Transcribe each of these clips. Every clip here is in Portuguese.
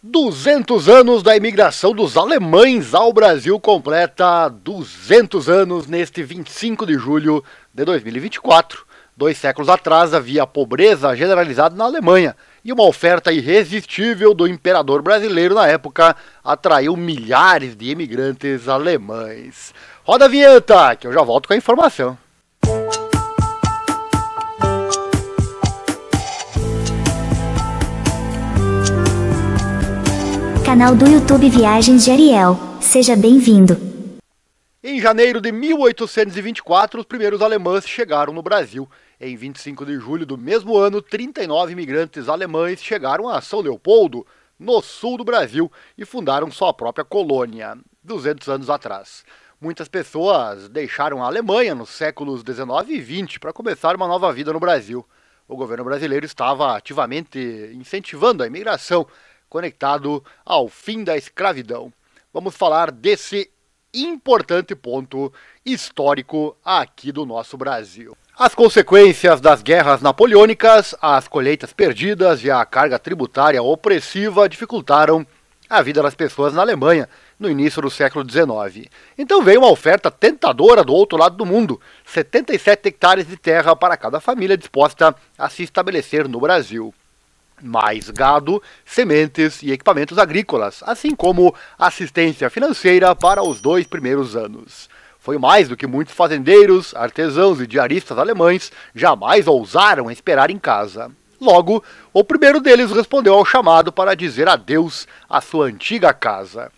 200 anos da imigração dos alemães ao Brasil completa 200 anos neste 25 de julho de 2024. Dois séculos atrás havia pobreza generalizada na Alemanha e uma oferta irresistível do imperador brasileiro na época atraiu milhares de imigrantes alemães. Roda a vinheta que eu já volto com a informação. canal do YouTube Viagens de Ariel. Seja bem-vindo. Em janeiro de 1824, os primeiros alemães chegaram no Brasil. Em 25 de julho do mesmo ano, 39 imigrantes alemães chegaram a São Leopoldo, no sul do Brasil, e fundaram sua própria colônia, 200 anos atrás. Muitas pessoas deixaram a Alemanha nos séculos 19 e 20 para começar uma nova vida no Brasil. O governo brasileiro estava ativamente incentivando a imigração conectado ao fim da escravidão. Vamos falar desse importante ponto histórico aqui do nosso Brasil. As consequências das guerras napoleônicas, as colheitas perdidas e a carga tributária opressiva dificultaram a vida das pessoas na Alemanha no início do século XIX. Então veio uma oferta tentadora do outro lado do mundo: 77 hectares de terra para cada família disposta a se estabelecer no Brasil mais gado, sementes e equipamentos agrícolas, assim como assistência financeira para os dois primeiros anos. Foi mais do que muitos fazendeiros, artesãos e diaristas alemães jamais ousaram esperar em casa. Logo, o primeiro deles respondeu ao chamado para dizer adeus à sua antiga casa.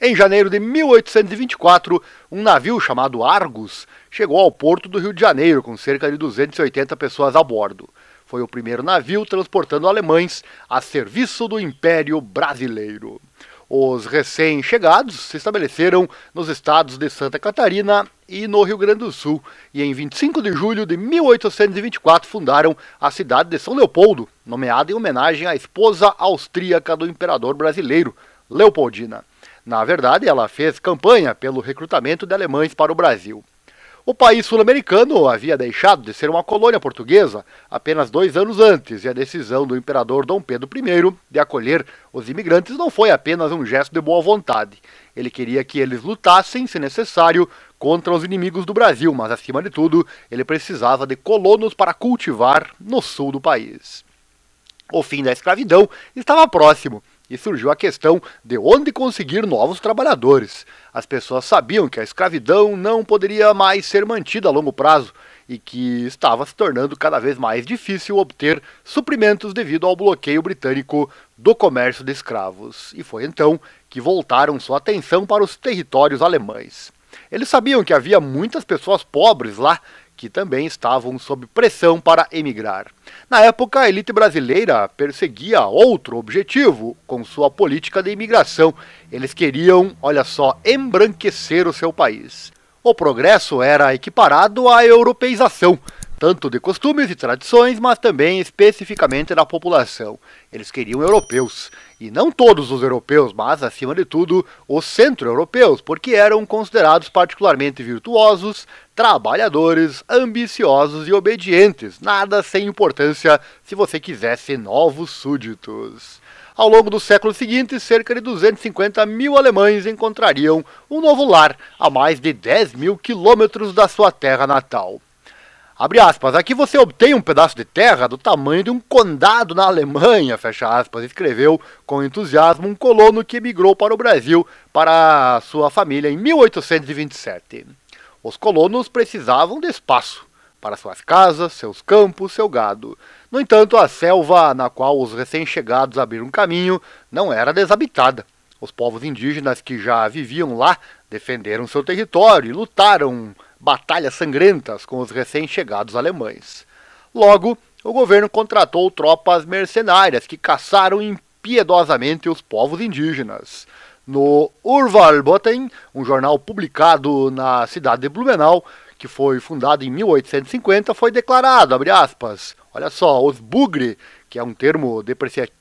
Em janeiro de 1824, um navio chamado Argus chegou ao porto do Rio de Janeiro com cerca de 280 pessoas a bordo foi o primeiro navio transportando alemães a serviço do Império Brasileiro. Os recém-chegados se estabeleceram nos estados de Santa Catarina e no Rio Grande do Sul, e em 25 de julho de 1824 fundaram a cidade de São Leopoldo, nomeada em homenagem à esposa austríaca do imperador brasileiro, Leopoldina. Na verdade, ela fez campanha pelo recrutamento de alemães para o Brasil. O país sul-americano havia deixado de ser uma colônia portuguesa apenas dois anos antes, e a decisão do imperador Dom Pedro I de acolher os imigrantes não foi apenas um gesto de boa vontade. Ele queria que eles lutassem, se necessário, contra os inimigos do Brasil, mas acima de tudo, ele precisava de colonos para cultivar no sul do país. O fim da escravidão estava próximo e surgiu a questão de onde conseguir novos trabalhadores. As pessoas sabiam que a escravidão não poderia mais ser mantida a longo prazo e que estava se tornando cada vez mais difícil obter suprimentos devido ao bloqueio britânico do comércio de escravos. E foi então que voltaram sua atenção para os territórios alemães. Eles sabiam que havia muitas pessoas pobres lá que também estavam sob pressão para emigrar. Na época, a elite brasileira perseguia outro objetivo com sua política de imigração. Eles queriam, olha só, embranquecer o seu país. O progresso era equiparado à europeização, tanto de costumes e tradições, mas também especificamente da população. Eles queriam europeus, e não todos os europeus, mas acima de tudo os centro-europeus, porque eram considerados particularmente virtuosos, trabalhadores, ambiciosos e obedientes, nada sem importância se você quisesse novos súditos. Ao longo do século seguinte, cerca de 250 mil alemães encontrariam um novo lar a mais de 10 mil quilômetros da sua terra natal. Abre aspas, aqui você obtém um pedaço de terra do tamanho de um condado na Alemanha, fecha aspas, escreveu com entusiasmo um colono que emigrou para o Brasil para sua família em 1827. Os colonos precisavam de espaço para suas casas, seus campos, seu gado. No entanto, a selva na qual os recém-chegados abriram caminho não era desabitada. Os povos indígenas que já viviam lá defenderam seu território e lutaram batalhas sangrentas com os recém-chegados alemães. Logo, o governo contratou tropas mercenárias que caçaram impiedosamente os povos indígenas. No Urvalbotten, um jornal publicado na cidade de Blumenau, que foi fundado em 1850, foi declarado, abre aspas, olha só, os bugre, que é um termo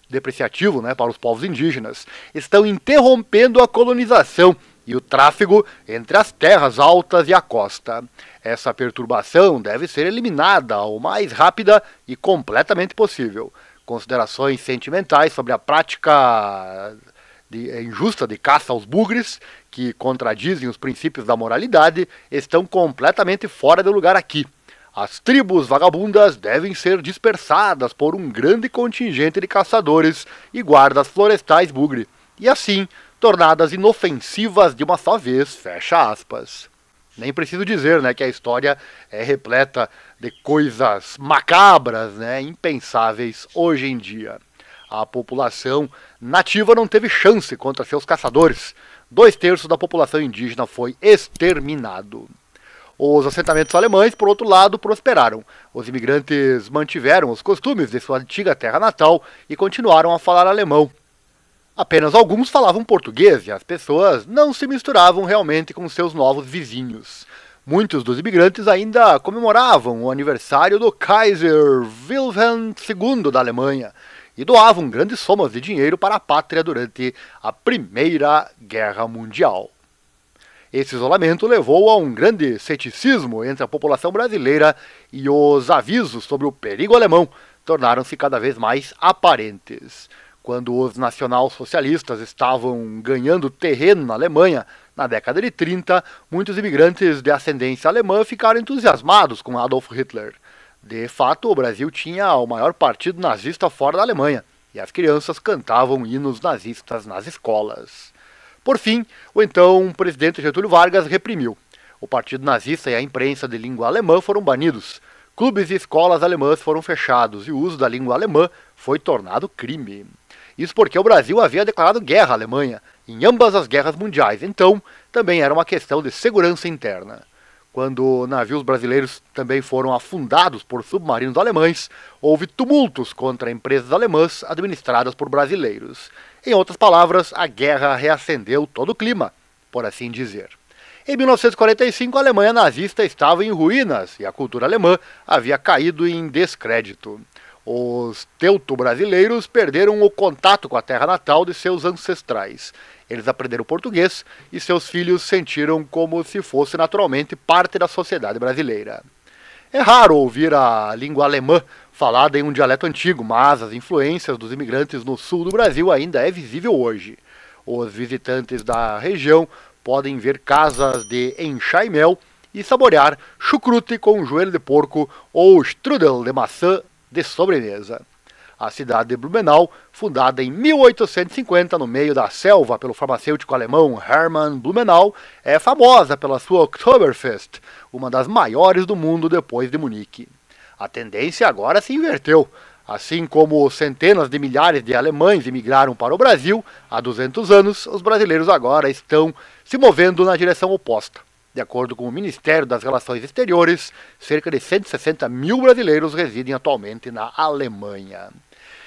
depreciativo né, para os povos indígenas, estão interrompendo a colonização e o tráfego entre as terras altas e a costa. Essa perturbação deve ser eliminada o mais rápida e completamente possível. Considerações sentimentais sobre a prática de, eh, injusta de caça aos bugres, que contradizem os princípios da moralidade, estão completamente fora de lugar aqui. As tribos vagabundas devem ser dispersadas por um grande contingente de caçadores e guardas florestais bugre, e assim tornadas inofensivas de uma só vez, fecha aspas. Nem preciso dizer né, que a história é repleta de coisas macabras, né, impensáveis hoje em dia. A população nativa não teve chance contra seus caçadores. Dois terços da população indígena foi exterminado. Os assentamentos alemães, por outro lado, prosperaram. Os imigrantes mantiveram os costumes de sua antiga terra natal e continuaram a falar alemão, Apenas alguns falavam português e as pessoas não se misturavam realmente com seus novos vizinhos. Muitos dos imigrantes ainda comemoravam o aniversário do Kaiser Wilhelm II da Alemanha e doavam grandes somas de dinheiro para a pátria durante a Primeira Guerra Mundial. Esse isolamento levou a um grande ceticismo entre a população brasileira e os avisos sobre o perigo alemão tornaram-se cada vez mais aparentes quando os nacional-socialistas estavam ganhando terreno na Alemanha, na década de 30, muitos imigrantes de ascendência alemã ficaram entusiasmados com Adolf Hitler. De fato, o Brasil tinha o maior partido nazista fora da Alemanha, e as crianças cantavam hinos nazistas nas escolas. Por fim, o então presidente Getúlio Vargas reprimiu. O partido nazista e a imprensa de língua alemã foram banidos. Clubes e escolas alemãs foram fechados e o uso da língua alemã foi tornado crime. Isso porque o Brasil havia declarado guerra à Alemanha em ambas as guerras mundiais, então também era uma questão de segurança interna. Quando navios brasileiros também foram afundados por submarinos alemães, houve tumultos contra empresas alemãs administradas por brasileiros. Em outras palavras, a guerra reacendeu todo o clima, por assim dizer. Em 1945, a Alemanha nazista estava em ruínas e a cultura alemã havia caído em descrédito. Os teuto-brasileiros perderam o contato com a terra natal de seus ancestrais. Eles aprenderam português e seus filhos sentiram como se fosse naturalmente parte da sociedade brasileira. É raro ouvir a língua alemã falada em um dialeto antigo, mas as influências dos imigrantes no sul do Brasil ainda é visível hoje. Os visitantes da região podem ver casas de enxaimel e saborear chucrute com joelho de porco ou strudel de maçã de sobremesa. A cidade de Blumenau, fundada em 1850 no meio da selva pelo farmacêutico alemão Hermann Blumenau, é famosa pela sua Oktoberfest, uma das maiores do mundo depois de Munique. A tendência agora se inverteu. Assim como centenas de milhares de alemães emigraram para o Brasil há 200 anos, os brasileiros agora estão se movendo na direção oposta de acordo com o Ministério das Relações Exteriores, cerca de 160 mil brasileiros residem atualmente na Alemanha.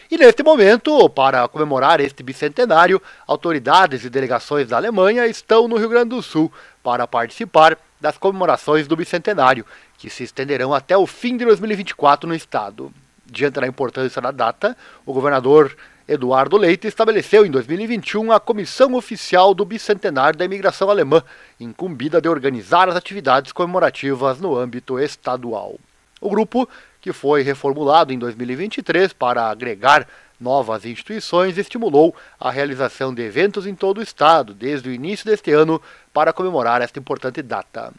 E neste momento, para comemorar este bicentenário, autoridades e delegações da Alemanha estão no Rio Grande do Sul para participar das comemorações do bicentenário, que se estenderão até o fim de 2024 no estado. Diante da importância da data, o governador Eduardo Leite estabeleceu em 2021 a Comissão Oficial do Bicentenário da Imigração Alemã, incumbida de organizar as atividades comemorativas no âmbito estadual. O grupo, que foi reformulado em 2023 para agregar novas instituições, estimulou a realização de eventos em todo o estado desde o início deste ano para comemorar esta importante data.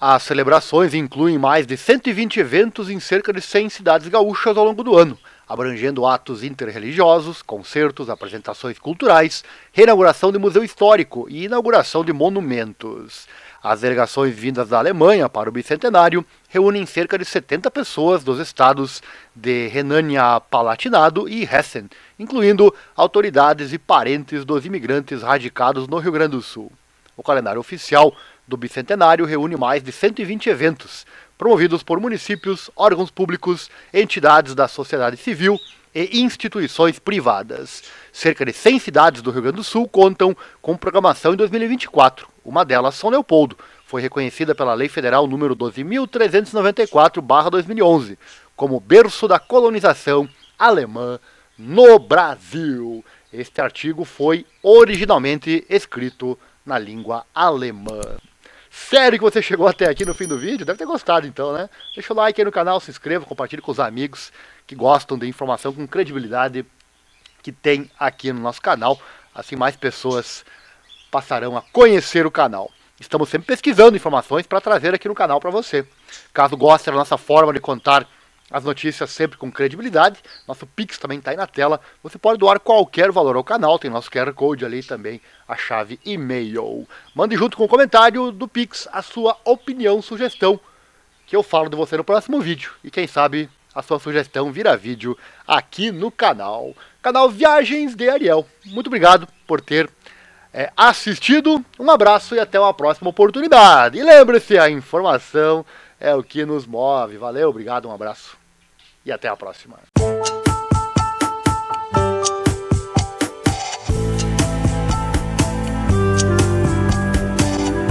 As celebrações incluem mais de 120 eventos em cerca de 100 cidades gaúchas ao longo do ano abrangendo atos interreligiosos, concertos, apresentações culturais, reinauguração de museu histórico e inauguração de monumentos. As delegações vindas da Alemanha para o bicentenário reúnem cerca de 70 pessoas dos estados de Renânia-Palatinado e Hessen, incluindo autoridades e parentes dos imigrantes radicados no Rio Grande do Sul. O calendário oficial do bicentenário reúne mais de 120 eventos, promovidos por municípios, órgãos públicos, entidades da sociedade civil e instituições privadas. Cerca de 100 cidades do Rio Grande do Sul contam com programação em 2024. Uma delas, São Leopoldo, foi reconhecida pela Lei Federal número 12394/2011 como berço da colonização alemã no Brasil. Este artigo foi originalmente escrito na língua alemã. Sério que você chegou até aqui no fim do vídeo? Deve ter gostado então, né? Deixa o like aí no canal, se inscreva, compartilhe com os amigos que gostam de informação com credibilidade que tem aqui no nosso canal. Assim mais pessoas passarão a conhecer o canal. Estamos sempre pesquisando informações para trazer aqui no canal para você. Caso goste da nossa forma de contar as notícias sempre com credibilidade. Nosso Pix também está aí na tela. Você pode doar qualquer valor ao canal, tem nosso QR Code ali também, a chave e-mail. Mande junto com o comentário do Pix a sua opinião, sugestão, que eu falo de você no próximo vídeo. E quem sabe a sua sugestão vira vídeo aqui no canal. Canal Viagens de Ariel. Muito obrigado por ter é, assistido. Um abraço e até uma próxima oportunidade. E lembre-se, a informação é o que nos move. Valeu, obrigado, um abraço e até a próxima.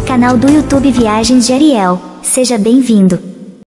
Canal do YouTube Viagens de Ariel. Seja bem-vindo.